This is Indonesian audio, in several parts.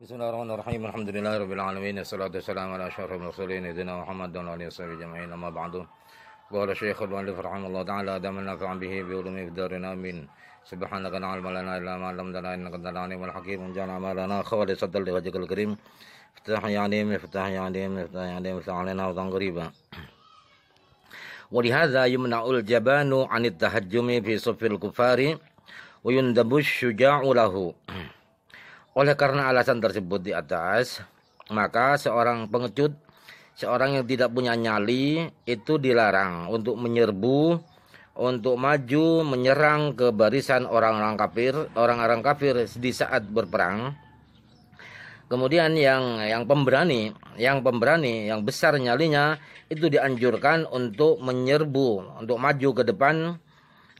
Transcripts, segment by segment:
بسم الله الرحمن الرحيم الحمد لله رب العالمين والصلاة والسلام على أشرف المرسلين سيدنا محمد وعلى آله وصحبه أجمعين أما بعد قال المؤلف رحمه الله تعالى دام به بعلومه في دارنا سبحانك لا علم لنا إلا ما علمتنا إنك أنت العليم الحكيم جعل أعمالنا خالصة لوجهك الكريم افتح افتح افتح افتح علينا قريبا ولهذا يمنع الجبان عن التهجم في صف الكفار ويندب الشجاع له Oleh karena alasan tersebut di atas, maka seorang pengecut, seorang yang tidak punya nyali itu dilarang untuk menyerbu, untuk maju menyerang ke barisan orang-orang kafir, orang-orang kafir di saat berperang. Kemudian yang yang pemberani, yang pemberani, yang besar nyalinya itu dianjurkan untuk menyerbu, untuk maju ke depan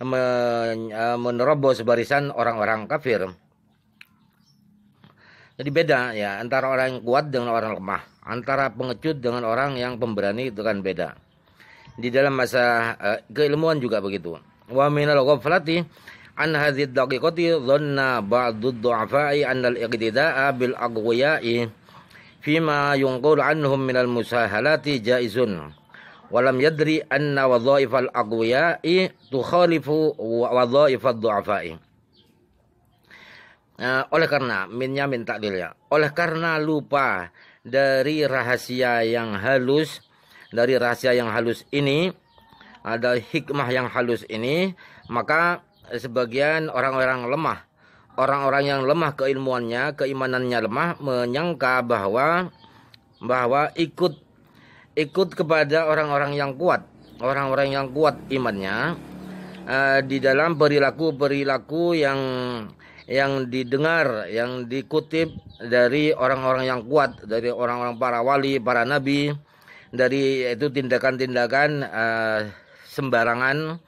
e, menerobos barisan orang-orang kafir. Jadi beda ya antara orang yang kuat dengan orang lemah, antara pengecut dengan orang yang pemberani itu kan beda. Di dalam masa uh, keilmuan juga begitu. Wa minal ghaflati an hadhihi daqiqati dhanna ba'du du'afa'i an al-iqtida'a bil aqwiya'i fima yunqul anhum min al musahalati jaizun walam yadri anna wadhaifal aqwiya'i tukhalifu wadhaifad du'afa'i uh, oleh karena minnya min ya, Oleh karena lupa dari rahasia yang halus dari rahasia yang halus ini ada eh, hikmah yang halus ini maka sebagian orang-orang lemah orang-orang yang lemah keilmuannya keimanannya lemah menyangka bahwa bahwa ikut ikut kepada orang-orang yang kuat orang-orang yang kuat imannya uh, di dalam perilaku perilaku yang yang didengar, yang dikutip dari orang-orang yang kuat, dari orang-orang para wali, para nabi, dari itu tindakan-tindakan uh, sembarangan,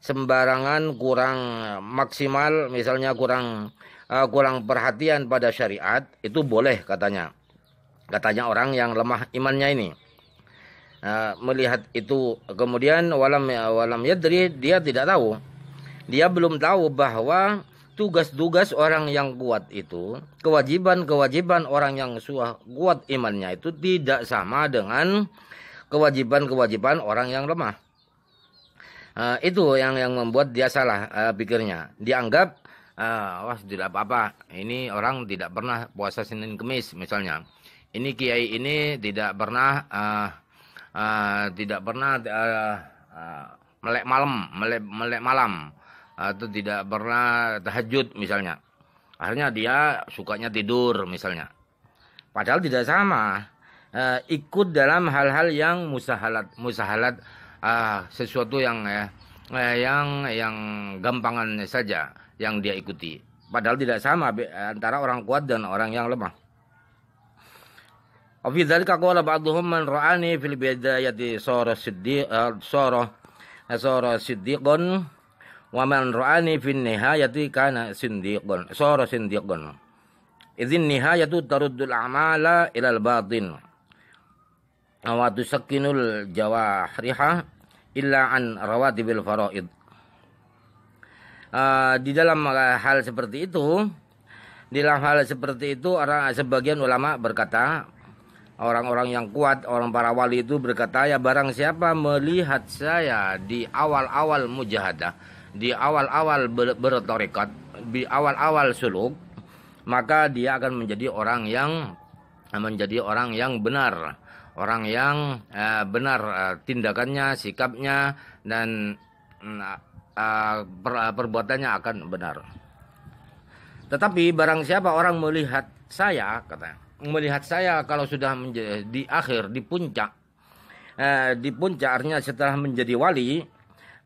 sembarangan kurang maksimal, misalnya kurang uh, kurang perhatian pada syariat, itu boleh katanya, katanya orang yang lemah imannya ini. Uh, melihat itu kemudian walam ya, walam yadri dia tidak tahu dia belum tahu bahwa tugas-tugas orang yang kuat itu, kewajiban-kewajiban orang yang suah, kuat imannya itu tidak sama dengan kewajiban-kewajiban orang yang lemah. Uh, itu yang yang membuat dia salah uh, pikirnya. Dianggap uh, wah tidak apa-apa. Ini orang tidak pernah puasa Senin Kemis misalnya. Ini kiai ini tidak pernah uh, uh, tidak pernah uh, uh, melek malam, melek melek malam atau tidak pernah tahajud misalnya. Akhirnya dia sukanya tidur misalnya. Padahal tidak sama. E, ikut dalam hal-hal yang musahalat, musahalat ah, sesuatu yang ya, eh, yang yang gampangannya saja yang dia ikuti. Padahal tidak sama antara orang kuat dan orang yang lemah. Wafi dzalika qala ba'dhum man ra'ani fil bidayati sara siddiq eh, sara eh, wa man ra'ani fin nihayati kana sindiqon sara sindiqon izin nihayatu taruddul a'mala ila al batin wa tusakkinul jawahriha illa an rawatibil faraid uh, di dalam ah, hal seperti itu di dalam hal seperti itu orang ah, sebagian ulama berkata orang-orang yang kuat, orang para wali itu berkata, ya barang siapa melihat saya di awal-awal mujahadah, di awal-awal bertorekat, di awal-awal suluk, maka dia akan menjadi orang yang menjadi orang yang benar, orang yang eh, benar eh, tindakannya, sikapnya dan eh, per, perbuatannya akan benar. Tetapi barang siapa orang melihat saya, kata, melihat saya kalau sudah menjadi, di akhir, di puncak, eh, di puncaknya setelah menjadi wali,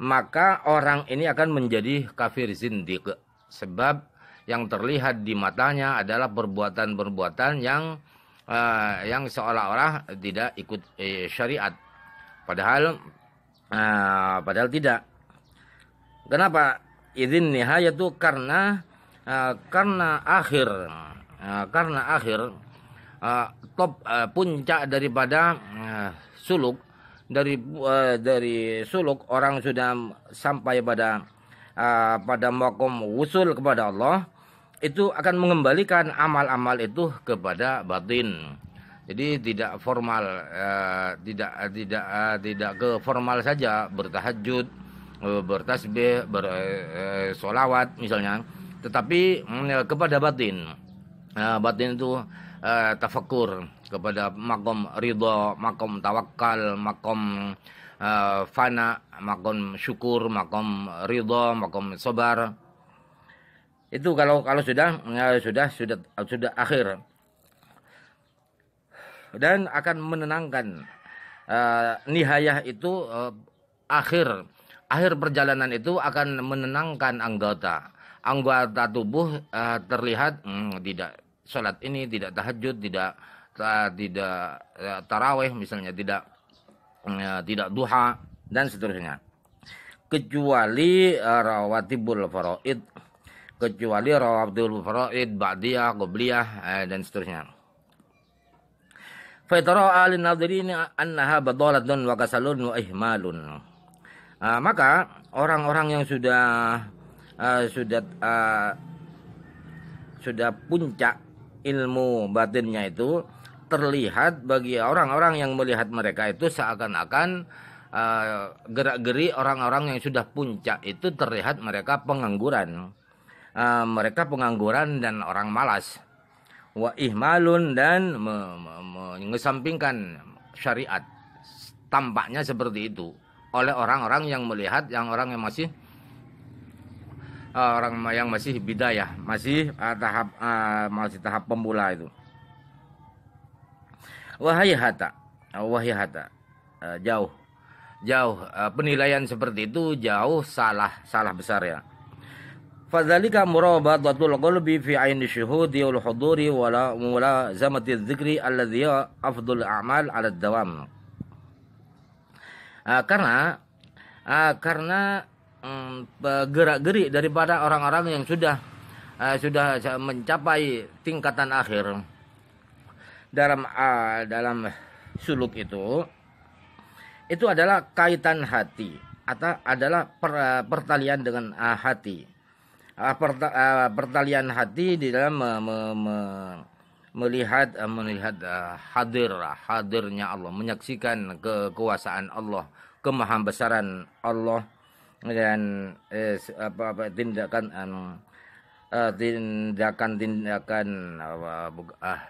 maka orang ini akan menjadi kafir zindik sebab yang terlihat di matanya adalah perbuatan-perbuatan yang uh, yang seolah-olah tidak ikut eh, syariat padahal uh, padahal tidak kenapa izin nihaya itu karena uh, karena akhir uh, karena akhir uh, top uh, puncak daripada uh, suluk dari uh, dari suluk orang sudah sampai pada uh, pada makom wusul kepada Allah itu akan mengembalikan amal-amal itu kepada batin. Jadi tidak formal uh, tidak uh, tidak uh, tidak ke formal saja bertahajud, uh, bertasbih, bersolawat uh, misalnya, tetapi uh, kepada batin. Uh, batin itu uh, tafakur kepada makom ridho, makom tawakal, makom uh, fana, makom syukur, makom ridho, makom sobar Itu kalau kalau sudah ya sudah sudah sudah akhir dan akan menenangkan uh, nihayah itu uh, akhir akhir perjalanan itu akan menenangkan anggota anggota tubuh uh, terlihat hmm, tidak sholat ini tidak tahajud tidak ta tidak ya, taraweh misalnya tidak ya, tidak duha dan seterusnya kecuali eh, rawatibul faraid kecuali rawatibul faraid ba'diyah eh, dan seterusnya Faitara alin nadirin annaha badalatun wa kasalun wa ihmalun. Ah, maka orang-orang yang sudah uh, sudah uh, sudah puncak ilmu batinnya itu terlihat bagi orang-orang yang melihat mereka itu seakan-akan uh, gerak-geri orang-orang yang sudah puncak itu terlihat mereka pengangguran. Uh, mereka pengangguran dan orang malas. Wa ihmalun dan mengesampingkan syariat. Tampaknya seperti itu oleh orang-orang yang melihat yang orang yang masih eh, orang yang masih bidayah, masih tahap masih tahap pemula itu. Wahai hata, oh, wahai hata, eh, jauh, jauh eh, penilaian seperti itu jauh salah, salah besar ya. Fadzalika murabatatul qalbi fi aini syuhudi wal huduri wala mulazamati dzikri alladhi afdul a'mal 'ala dawam. Uh, karena uh, karena mm, gerak-gerik daripada orang-orang yang sudah uh, sudah mencapai tingkatan akhir dalam uh, dalam suluk itu itu adalah kaitan hati atau adalah per, uh, pertalian dengan uh, hati uh, per, uh, pertalian hati di dalam me, me, me, melihat uh, melihat uh, hadir hadirnya Allah menyaksikan kekuasaan Allah besaran Allah dan eh, apa, apa tindakan um, anu, tindakan tindakan uh, uh,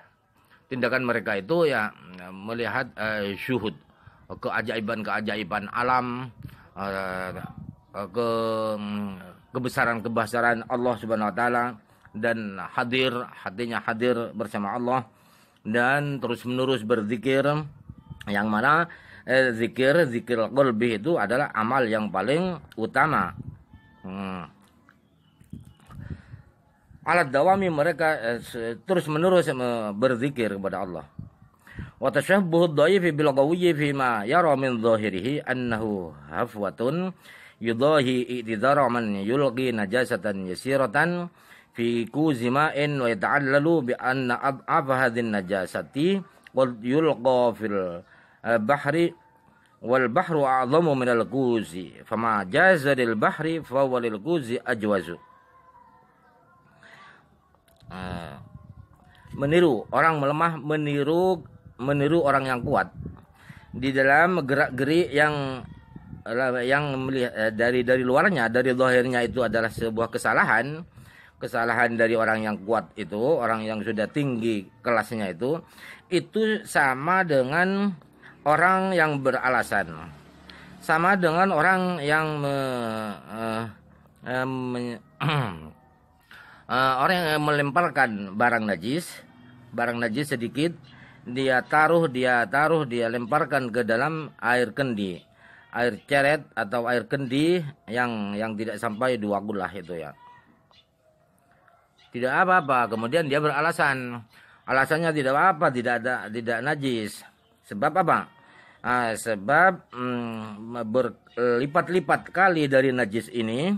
tindakan mereka itu ya, ya melihat uh, syuhud keajaiban-keajaiban alam uh, ke kebesaran-kebesaran Allah Subhanahu wa taala dan hadir hatinya hadir bersama Allah dan terus-menerus berzikir yang mana zikir zikir qalbi itu adalah amal yang paling utama. Hmm alat dawami mereka eh, terus menerus eh, berzikir kepada Allah wa tashabbuhu dhaifi bil qawiyyi fi ma yara min dhahirihi annahu hafwatun yudahi i'tidara man yulqi najasatan yasiratan fi kuzi ma'in wa yata'allalu bi anna ab'af hadhin najasati wal yulqa fil eh, bahri wal bahru a'zamu min al kuzi fama jaza bahri fa wal kuzi ajwazu Ah. Meniru orang melemah meniru meniru orang yang kuat di dalam gerak geri yang yang melihat eh, dari dari luarnya dari lahirnya itu adalah sebuah kesalahan kesalahan dari orang yang kuat itu orang yang sudah tinggi kelasnya itu itu sama dengan orang yang beralasan sama dengan orang yang me, uh, uh, uh, orang yang melemparkan barang najis, barang najis sedikit, dia taruh, dia taruh, dia lemparkan ke dalam air kendi, air ceret atau air kendi yang yang tidak sampai dua gulah itu ya. Tidak apa-apa. Kemudian dia beralasan, alasannya tidak apa, apa tidak ada, tidak najis. Sebab apa? Ah, sebab mm, berlipat-lipat kali dari najis ini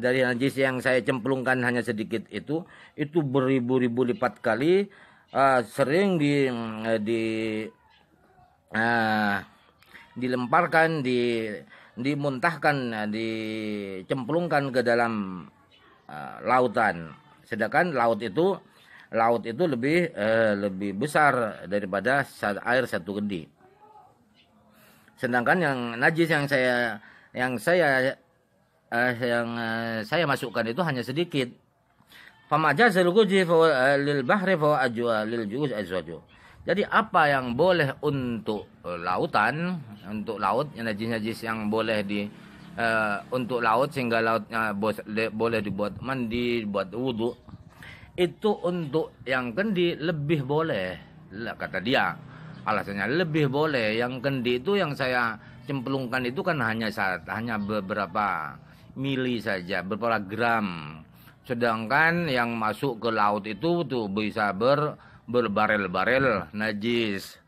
dari najis yang saya cemplungkan hanya sedikit itu itu beribu-ribu lipat kali uh, sering di eh, di uh, dilemparkan di dimuntahkan dicemplungkan ke dalam uh, lautan sedangkan laut itu laut itu lebih uh, lebih besar daripada air satu kendi. sedangkan yang najis yang saya yang saya uh, yang uh, saya masukkan itu hanya sedikit. Famajazul eh, lil bahri ajwa lil Jadi apa yang boleh untuk lautan, untuk laut yang najis-najis yang boleh di uh, untuk laut sehingga lautnya boleh dibuat mandi, buat wudhu itu untuk yang kendi lebih boleh kata dia alasannya lebih boleh yang kendi itu yang saya cemplungkan itu kan hanya saat hanya beberapa mili saja, berpola gram. Sedangkan yang masuk ke laut itu tuh bisa ber berbarel-barel najis.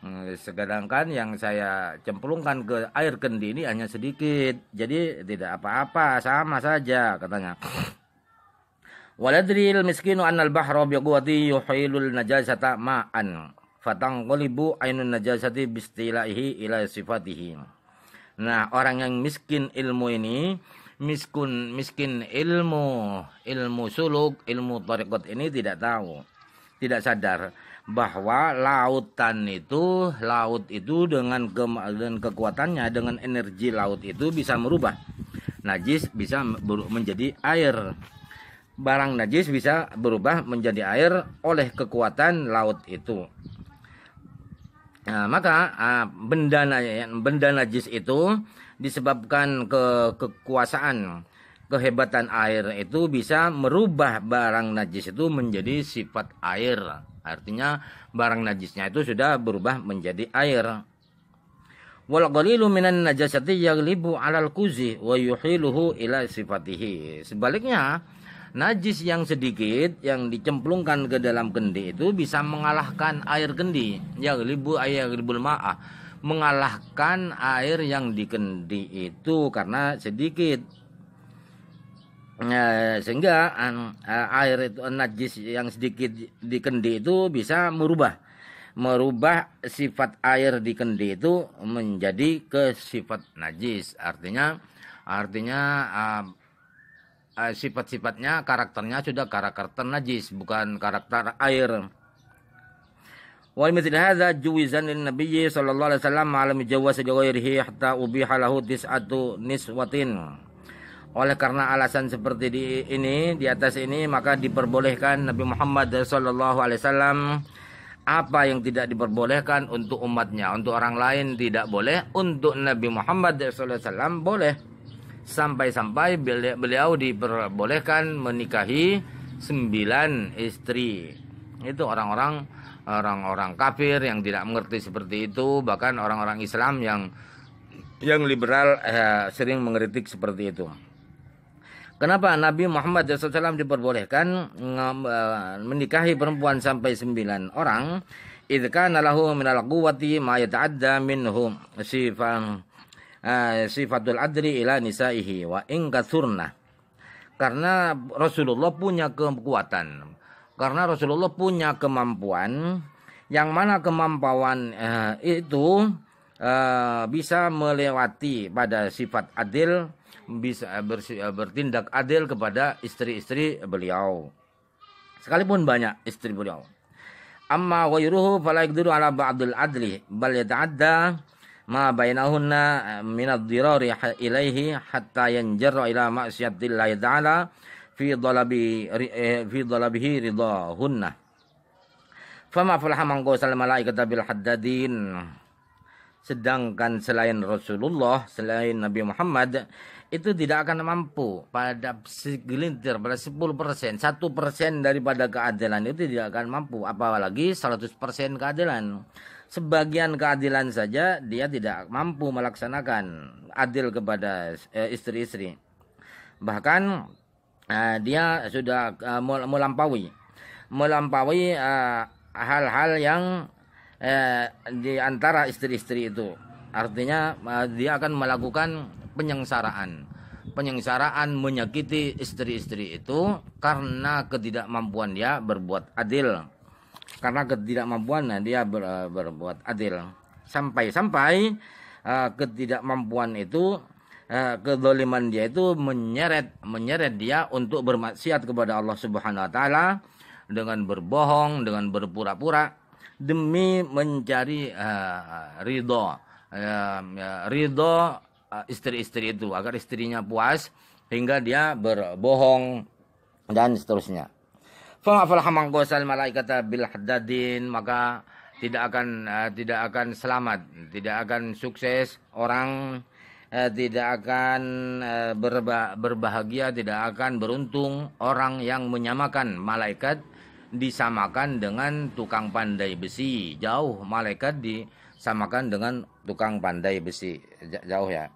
Hmm, sedangkan yang saya cemplungkan ke air kendi ini hanya sedikit, jadi tidak apa-apa, sama saja katanya. Waladril miskinu annal bahra bi quwwati yuhilul najasata ma'an fatang qalibu ainun najasati bistilaihi ila sifatihi. Nah, orang yang miskin ilmu ini miskin miskin ilmu ilmu suluk ilmu tarekat ini tidak tahu tidak sadar bahwa lautan itu laut itu dengan ke, dengan kekuatannya dengan energi laut itu bisa merubah najis bisa menjadi air barang najis bisa berubah menjadi air oleh kekuatan laut itu nah, maka ah, benda benda najis itu disebabkan ke kekuasaan kehebatan air itu bisa merubah barang najis itu menjadi sifat air. Artinya barang najisnya itu sudah berubah menjadi air. minan najasati yaglibu 'alal kuzi wa yuhiluhu ila sifatihi. Sebaliknya, najis yang sedikit yang dicemplungkan ke dalam kendi itu bisa mengalahkan air kendi, yaglibu ayaglibul ma'ah mengalahkan air yang dikendi itu karena sedikit eh, sehingga eh, air itu najis yang sedikit dikendi itu bisa merubah merubah sifat air di kendi itu menjadi ke sifat najis artinya artinya eh, sifat-sifatnya karakternya sudah karakter najis bukan karakter air Wa mithl hadza juwizan lin nabiyyi sallallahu alaihi wasallam alam jawaz ghairihi hatta ubiha lahu tis'atu niswatin. Oleh karena alasan seperti di ini di atas ini maka diperbolehkan Nabi Muhammad sallallahu alaihi wasallam apa yang tidak diperbolehkan untuk umatnya, untuk orang lain tidak boleh, untuk Nabi Muhammad sallallahu alaihi wasallam boleh. Sampai-sampai beliau diperbolehkan menikahi sembilan istri. Itu orang-orang orang-orang kafir yang tidak mengerti seperti itu, bahkan orang-orang Islam yang yang liberal eh, sering mengkritik seperti itu. Kenapa Nabi Muhammad SAW diperbolehkan eh, menikahi perempuan sampai sembilan orang? Idkana lahu minal quwati ma yata'adda minhu sifan eh, sifatul adri ila nisaihi wa in Karena Rasulullah punya kekuatan, karena Rasulullah punya kemampuan yang mana kemampuan eh, itu eh, bisa melewati pada sifat adil bisa eh, eh, bertindak adil kepada istri-istri beliau sekalipun banyak istri beliau amma ghairuhu fala yaqdiru ala ba'dil adli bal yata'adda ma bainahunna eh, min ad-dirari ilaihi hatta yanjarra ila ma'siyatillah ta'ala fi dhalabi eh, fi dhalabihi ridahunna fama fil mangko sal malaikata bil hadadin. sedangkan selain Rasulullah selain Nabi Muhammad itu tidak akan mampu pada segelintir pada 10 persen satu persen daripada keadilan itu tidak akan mampu apalagi 100 persen keadilan sebagian keadilan saja dia tidak mampu melaksanakan adil kepada eh, istri-istri bahkan Ah, dia sudah uh, melampaui melampaui ah, hal-hal uh, yang uh, di antara istri-istri itu. Artinya uh, dia akan melakukan penyengsaraan. Penyengsaraan menyakiti istri-istri itu karena ketidakmampuan dia berbuat adil. Karena ketidakmampuan nah, dia ber, berbuat adil. Sampai-sampai uh, ketidakmampuan itu Eh, kedoliman dia itu menyeret menyeret dia untuk bermaksiat kepada Allah Subhanahu wa taala dengan berbohong, dengan berpura-pura demi mencari uh, eh, ridho uh, eh, ridho istri-istri itu agar istrinya puas hingga dia berbohong dan seterusnya. malaikata bil maka tidak akan tidak akan selamat, tidak akan sukses orang eh, tidak akan eh, berba berbahagia, tidak akan beruntung orang yang menyamakan malaikat disamakan dengan tukang pandai besi. Jauh malaikat disamakan dengan tukang pandai besi. Jauh ya.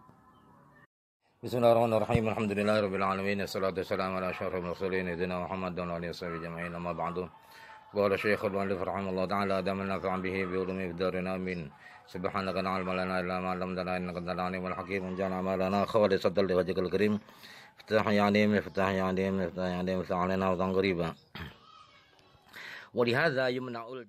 Bismillahirrahmanirrahim. Alhamdulillahirabbil alamin. Wassalatu wassalamu ala asyrofil mursalin sayyidina Muhammad wa ala alihi wasallam ajma'in. Amma ba'du. قال شيخ المؤلف رحمه الله تعالى آدم النافع به بعلومه في الدارين آمين سبحانك لا علم لنا إلا ما علمتنا إنك أنت العليم الحكيم انجعل أعمالنا خالصة لوجهك الكريم افتح يعني افتح يعليم افتح يعليم افتح علينا وطن قريبا ولهذا يمنع